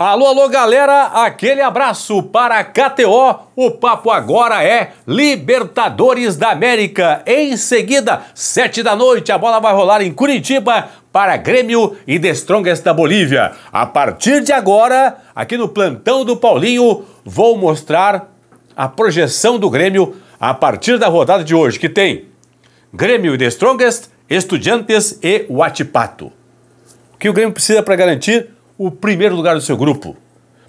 Alô, alô, galera! Aquele abraço para a KTO. O papo agora é Libertadores da América. Em seguida, sete da noite, a bola vai rolar em Curitiba para Grêmio e The Strongest da Bolívia. A partir de agora, aqui no plantão do Paulinho, vou mostrar a projeção do Grêmio a partir da rodada de hoje, que tem Grêmio e The Strongest, Estudiantes e Huachipato. O que o Grêmio precisa para garantir o primeiro lugar do seu grupo,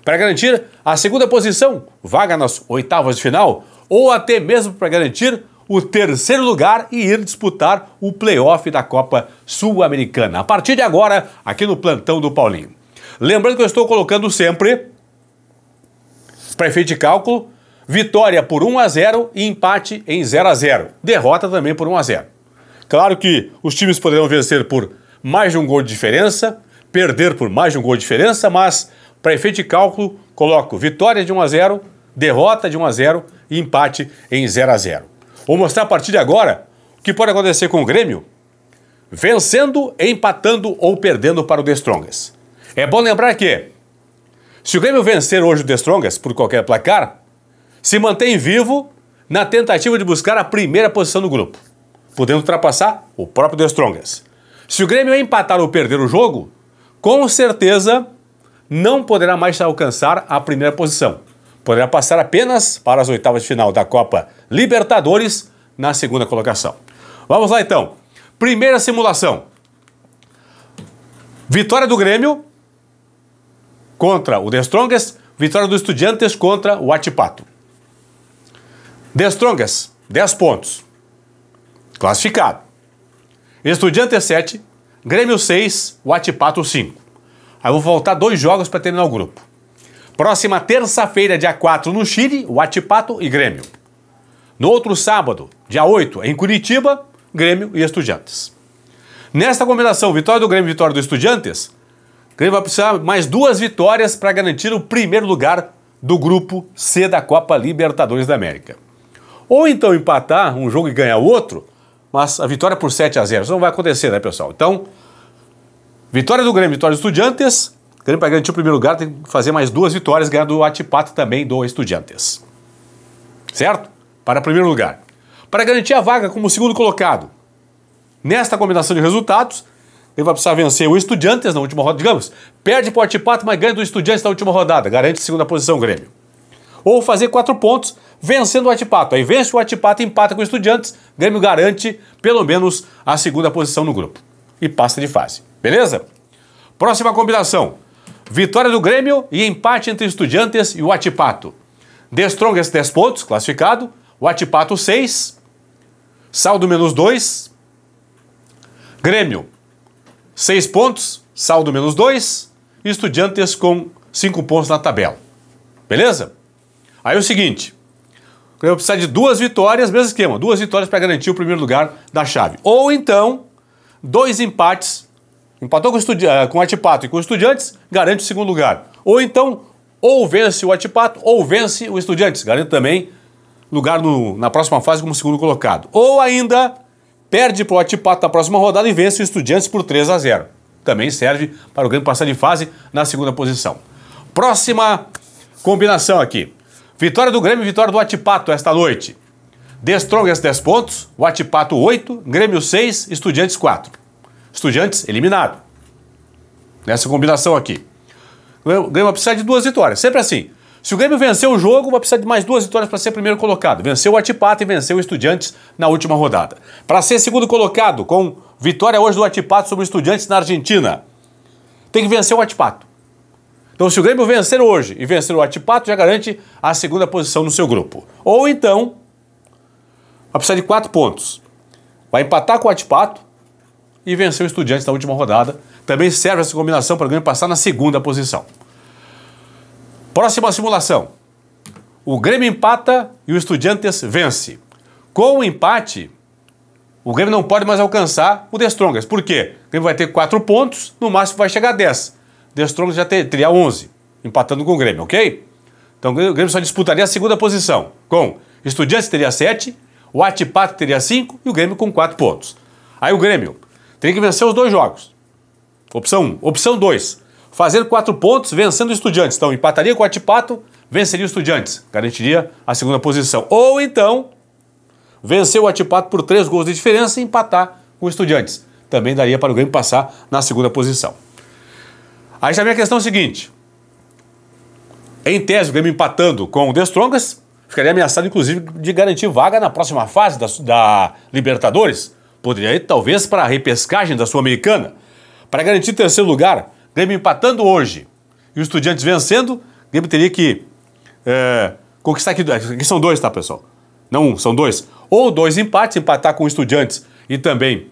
para garantir a segunda posição, vaga nas oitavas de final, ou até mesmo para garantir o terceiro lugar e ir disputar o playoff da Copa Sul-Americana. A partir de agora, aqui no plantão do Paulinho. Lembrando que eu estou colocando sempre para efeito de cálculo, vitória por 1 a 0 e empate em 0 a 0. Derrota também por 1 a 0. Claro que os times poderão vencer por mais de um gol de diferença, perder por mais de um gol de diferença, mas para efeito de cálculo, coloco vitória de 1 a 0, derrota de 1 a 0 e empate em 0 a 0. Vou mostrar a partir de agora o que pode acontecer com o Grêmio vencendo, empatando ou perdendo para o The Strongest. É bom lembrar que se o Grêmio vencer hoje o The Strongest por qualquer placar, se mantém vivo na tentativa de buscar a primeira posição do grupo, podendo ultrapassar o próprio The Strongest. Se o Grêmio empatar ou perder o jogo, com certeza não poderá mais alcançar a primeira posição. Poderá passar apenas para as oitavas de final da Copa Libertadores na segunda colocação. Vamos lá então. Primeira simulação. Vitória do Grêmio contra o The Strongest, vitória do Estudiantes contra o Atipato. The Strongest, 10 pontos. Classificado. Estudiantes 7, Grêmio 6, Huatipato 5. Aí vou voltar dois jogos para terminar o grupo. Próxima terça-feira, dia 4, no Chile, Huatipato e Grêmio. No outro sábado, dia 8, em Curitiba, Grêmio e Estudiantes. Nesta combinação, vitória do Grêmio e vitória do Estudiantes, Grêmio vai precisar mais duas vitórias para garantir o primeiro lugar do grupo C da Copa Libertadores da América. Ou então empatar um jogo e ganhar o outro, mas a vitória por 7 a 0 Isso não vai acontecer, né, pessoal? Então, vitória do Grêmio, vitória do Estudiantes. O Grêmio, para garantir o primeiro lugar, tem que fazer mais duas vitórias, ganhar do Atipato também do Estudiantes. Certo? Para primeiro lugar. Para garantir a vaga como segundo colocado, nesta combinação de resultados, ele vai precisar vencer o Estudiantes na última rodada, digamos, perde para o Atipato, mas ganha do Estudiantes na última rodada, garante segunda posição o Grêmio. Ou fazer quatro pontos vencendo o Atipato. Aí vence o Atipato, empata com o Estudiantes, Grêmio garante pelo menos a segunda posição no grupo e passa de fase. Beleza? Próxima combinação: vitória do Grêmio e empate entre Estudiantes e o Atipato. The Strongest 10 pontos, classificado. O Atipato 6. Saldo menos 2. Grêmio 6 pontos, saldo menos 2. Estudiantes com 5 pontos na tabela. Beleza? Aí é o seguinte: vou precisar de duas vitórias, mesmo esquema, duas vitórias para garantir o primeiro lugar da chave. Ou então, dois empates, empatou com o, estudi eh, com o Atipato e com o Estudiantes, garante o segundo lugar. Ou então, ou vence o Atipato ou vence o Estudiantes, garante também lugar no, na próxima fase como segundo colocado. Ou ainda, perde para o Atipato na próxima rodada e vence o Estudiantes por 3 a 0. Também serve para o Grêmio passar de fase na segunda posição. Próxima combinação aqui. Vitória do Grêmio e vitória do Atipato esta noite. The Strongest 10 pontos, o Atipato 8, Grêmio 6, Estudiantes 4. Estudiantes eliminado. Nessa combinação aqui. O Grêmio vai precisar de duas vitórias, sempre assim. Se o Grêmio vencer o jogo, vai precisar de mais duas vitórias para ser primeiro colocado. Venceu o Atipato e venceu o Estudiantes na última rodada. Para ser segundo colocado, com vitória hoje do Atipato sobre o Estudiantes na Argentina, tem que vencer o Atipato. Então, se o Grêmio vencer hoje e vencer o Atipato, já garante a segunda posição no seu grupo. Ou então, vai precisar de quatro pontos. Vai empatar com o Atipato e vencer o Estudiantes na última rodada. Também serve essa combinação para o Grêmio passar na segunda posição. Próxima simulação. O Grêmio empata e o Estudiantes vence. Com o empate, o Grêmio não pode mais alcançar o The Strongest. Por quê? O Grêmio vai ter quatro pontos, no máximo vai chegar a 10. Destronco já ter, teria 11, empatando com o Grêmio, ok? Então o Grêmio só disputaria a segunda posição, com Estudiantes teria 7, o Atipato teria 5 e o Grêmio com 4 pontos. Aí o Grêmio teria que vencer os dois jogos. Opção 1. Um. Opção 2. Fazer 4 pontos vencendo o Estudiantes. Então empataria com o Atipato, venceria o Estudiantes, garantiria a segunda posição. Ou então, vencer o Atipato por 3 gols de diferença e empatar com o Estudiantes. Também daria para o Grêmio passar na segunda posição. Aí já vem a questão seguinte. Em tese, o Grêmio empatando com o The ficaria ameaçado, inclusive, de garantir vaga na próxima fase da, da Libertadores. Poderia ir, talvez, para a repescagem da Sul-Americana. Para garantir terceiro lugar, Grêmio empatando hoje e o Estudiantes vencendo, o Grêmio teria que é, conquistar aqui, é, aqui. São dois, tá, pessoal? Não um, são dois. Ou dois empates, empatar com o Estudiantes e também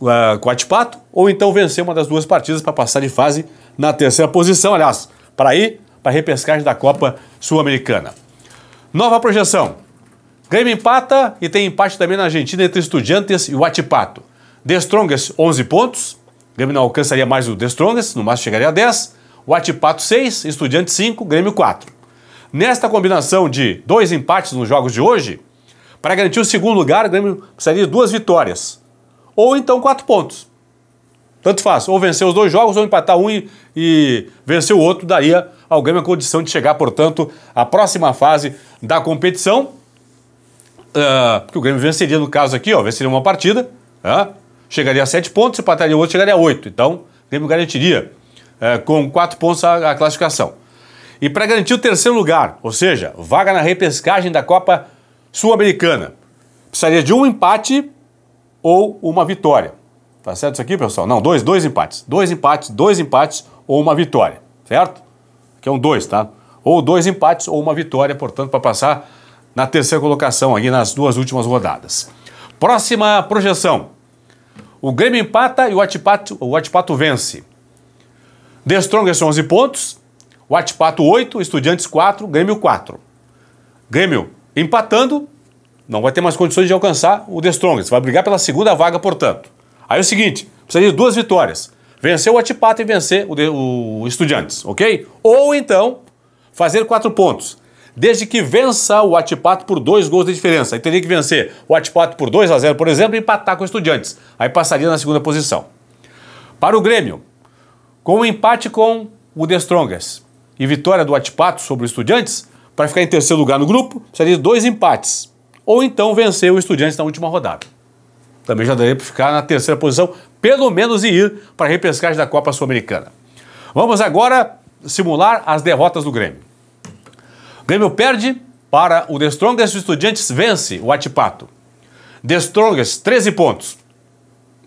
uh, com o Atipato, ou então vencer uma das duas partidas para passar de fase na terceira posição, aliás, para ir para a repescagem da Copa Sul-Americana. Nova projeção. Grêmio empata e tem empate também na Argentina entre Estudiantes e o Atipato. The Strongest, 11 pontos. Grêmio não alcançaria mais o The Strongest, no máximo chegaria a 10. O Atipato, 6. Estudiantes, 5. Grêmio, 4. Nesta combinação de dois empates nos jogos de hoje, para garantir o segundo lugar, o Grêmio precisaria de duas vitórias. Ou então quatro pontos. Tanto faz, ou vencer os dois jogos, ou empatar um e, e vencer o outro, daria ao Grêmio a condição de chegar, portanto, à próxima fase da competição. Uh, porque o Grêmio venceria, no caso aqui, ó, venceria uma partida, uh, chegaria a sete pontos, empataria o outro, chegaria a oito. Então, o Grêmio garantiria uh, com quatro pontos a, a classificação. E para garantir o terceiro lugar, ou seja, vaga na repescagem da Copa Sul-Americana, precisaria de um empate ou uma vitória. Tá certo isso aqui, pessoal? Não, dois, dois empates. Dois empates, dois empates ou uma vitória, certo? Aqui é um dois, tá? Ou dois empates ou uma vitória, portanto, para passar na terceira colocação aí nas duas últimas rodadas. Próxima projeção. O Grêmio empata e o Atipato, o Atipato vence. The Strongest 11 pontos, o Atipato 8, Estudiantes 4, Grêmio 4. Grêmio empatando, não vai ter mais condições de alcançar o The Strongest. Vai brigar pela segunda vaga, portanto. Aí é o seguinte, precisa de duas vitórias. Vencer o Atipata e vencer o, o Estudiantes, ok? Ou então, fazer quatro pontos. Desde que vença o Atipato por dois gols de diferença. Aí teria que vencer o Atipato por 2 a 0 por exemplo, e empatar com o Estudiantes. Aí passaria na segunda posição. Para o Grêmio, com um empate com o The Strongest e vitória do Atipato sobre o Estudiantes, para ficar em terceiro lugar no grupo, precisaria de dois empates. Ou então vencer o Estudiantes na última rodada também já daria para ficar na terceira posição, pelo menos e ir para a repescagem da Copa Sul-Americana. Vamos agora simular as derrotas do Grêmio. O Grêmio perde para o The Strongest Estudiantes vence o Atipato. The Strongest, 13 pontos.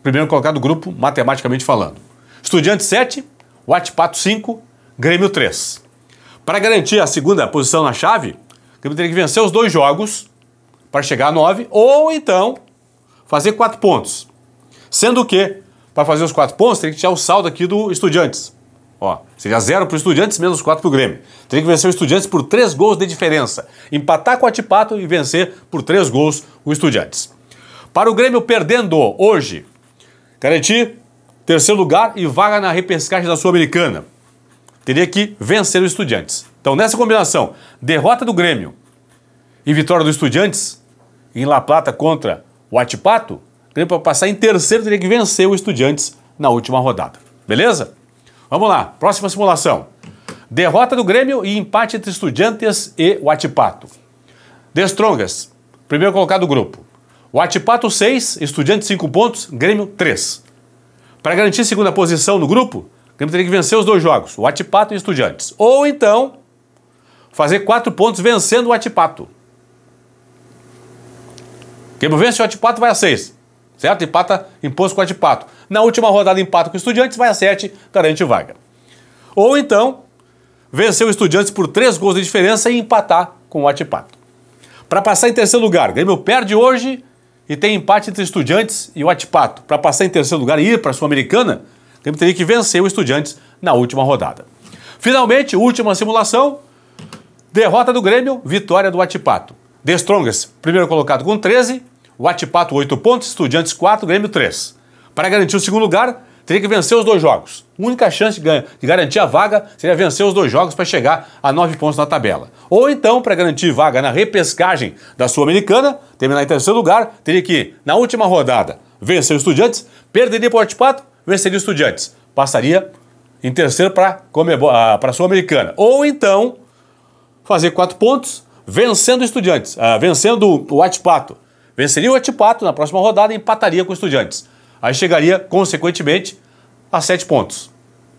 Primeiro colocado do grupo, matematicamente falando. Estudiantes 7, Atipato 5, Grêmio 3. Para garantir a segunda posição na chave, o Grêmio teria que vencer os dois jogos para chegar a 9, ou então fazer quatro pontos. Sendo que, para fazer os quatro pontos, tem que tirar o saldo aqui do Estudiantes. Ó, seria zero para o Estudiantes, menos quatro para o Grêmio. Teria que vencer o Estudiantes por três gols de diferença. Empatar com o Atipato e vencer por três gols o Estudiantes. Para o Grêmio perdendo hoje, garantir terceiro lugar e vaga na repescagem da Sul-Americana. Teria que vencer o Estudiantes. Então, nessa combinação, derrota do Grêmio e vitória do Estudiantes em La Plata contra o Atipato, para passar em terceiro, teria que vencer o Estudiantes na última rodada. Beleza? Vamos lá, próxima simulação. Derrota do Grêmio e empate entre Estudiantes e o Atipato. The Strongest, primeiro colocado do grupo. O Atipato 6, Estudiantes 5 pontos, Grêmio 3. Para garantir a segunda posição no grupo, o Grêmio teria que vencer os dois jogos, o Atipato e Estudiantes. Ou então, fazer 4 pontos vencendo o Atipato. Grêmio vence, o Atipato vai a 6. Certo? Empata, imposto com o Atipato. Na última rodada, empata com o Estudiantes, vai a 7, garante vaga. Ou então, vencer o Estudiantes por 3 gols de diferença e empatar com o Atipato. Para passar em terceiro lugar, Grêmio perde hoje e tem empate entre Estudiantes e o Atipato. Para passar em terceiro lugar e ir para a Sul-Americana, Grêmio teria que vencer o Estudiantes na última rodada. Finalmente, última simulação, derrota do Grêmio, vitória do Atipato. The Strongest, primeiro colocado com 13, Atipato 8 pontos, Estudiantes 4, Grêmio 3. Para garantir o segundo lugar, teria que vencer os dois jogos. A única chance de, de garantir a vaga seria vencer os dois jogos para chegar a nove pontos na tabela. Ou então, para garantir vaga na repescagem da Sul-Americana, terminar em terceiro lugar, teria que, na última rodada, vencer os Estudiantes, perderia para o Atipato, venceria os Estudiantes. Passaria em terceiro para ah, a Sul-Americana. Ou então, fazer quatro pontos, vencendo Estudiantes, uh, vencendo o Atipato Venceria o Atipato na próxima rodada e empataria com o Estudiantes. Aí chegaria, consequentemente, a sete pontos.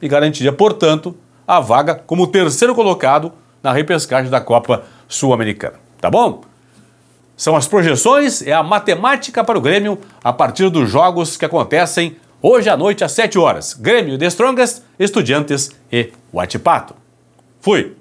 E garantiria, portanto, a vaga como terceiro colocado na repescagem da Copa Sul-Americana. Tá bom? São as projeções, é a matemática para o Grêmio a partir dos jogos que acontecem hoje à noite às 7 horas. Grêmio The Strongest, Estudiantes e Atipato Fui!